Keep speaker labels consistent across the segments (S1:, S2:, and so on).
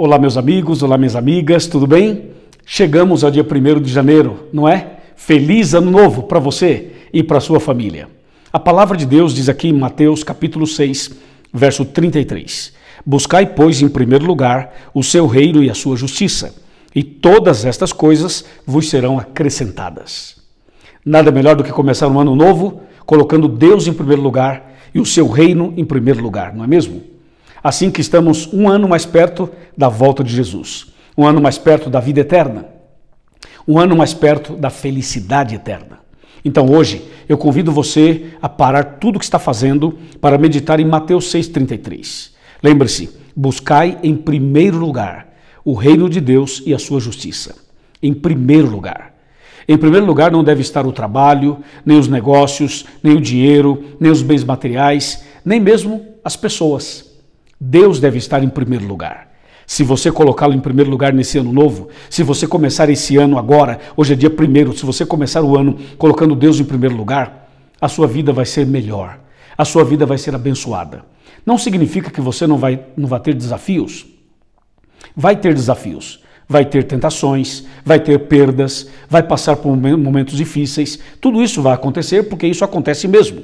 S1: Olá, meus amigos, olá, minhas amigas, tudo bem? Chegamos ao dia 1 de janeiro, não é? Feliz ano novo para você e para sua família. A palavra de Deus diz aqui em Mateus capítulo 6, verso 33: Buscai, pois, em primeiro lugar o seu reino e a sua justiça, e todas estas coisas vos serão acrescentadas. Nada melhor do que começar um ano novo colocando Deus em primeiro lugar e o seu reino em primeiro lugar, não é mesmo? assim que estamos um ano mais perto da volta de Jesus, um ano mais perto da vida eterna, um ano mais perto da felicidade eterna. Então hoje eu convido você a parar tudo o que está fazendo para meditar em Mateus 6,33. Lembre-se, buscai em primeiro lugar o reino de Deus e a sua justiça. Em primeiro lugar. Em primeiro lugar não deve estar o trabalho, nem os negócios, nem o dinheiro, nem os bens materiais, nem mesmo as pessoas. Deus deve estar em primeiro lugar. Se você colocá-lo em primeiro lugar nesse ano novo, se você começar esse ano agora, hoje é dia primeiro, se você começar o ano colocando Deus em primeiro lugar, a sua vida vai ser melhor, a sua vida vai ser abençoada. Não significa que você não vai, não vai ter desafios. Vai ter desafios, vai ter tentações, vai ter perdas, vai passar por momentos difíceis. Tudo isso vai acontecer porque isso acontece mesmo.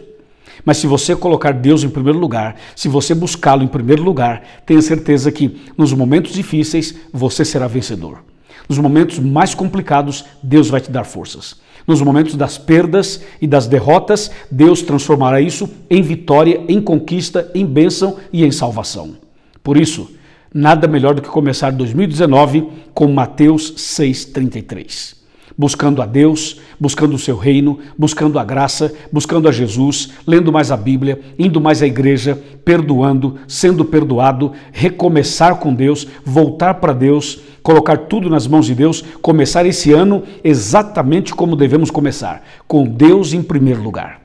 S1: Mas se você colocar Deus em primeiro lugar, se você buscá-lo em primeiro lugar, tenha certeza que nos momentos difíceis você será vencedor. Nos momentos mais complicados, Deus vai te dar forças. Nos momentos das perdas e das derrotas, Deus transformará isso em vitória, em conquista, em bênção e em salvação. Por isso, nada melhor do que começar 2019 com Mateus 6,33 buscando a Deus, buscando o seu reino, buscando a graça, buscando a Jesus, lendo mais a Bíblia, indo mais à igreja, perdoando, sendo perdoado, recomeçar com Deus, voltar para Deus, colocar tudo nas mãos de Deus, começar esse ano exatamente como devemos começar, com Deus em primeiro lugar.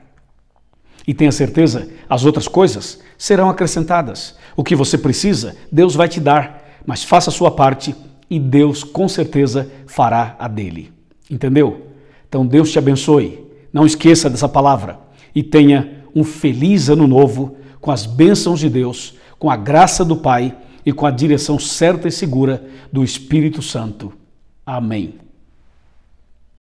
S1: E tenha certeza, as outras coisas serão acrescentadas. O que você precisa, Deus vai te dar, mas faça a sua parte e Deus com certeza fará a dele. Entendeu? Então Deus te abençoe. Não esqueça dessa palavra e tenha um feliz ano novo com as bênçãos de Deus, com a graça do Pai e com a direção certa e segura do Espírito Santo. Amém.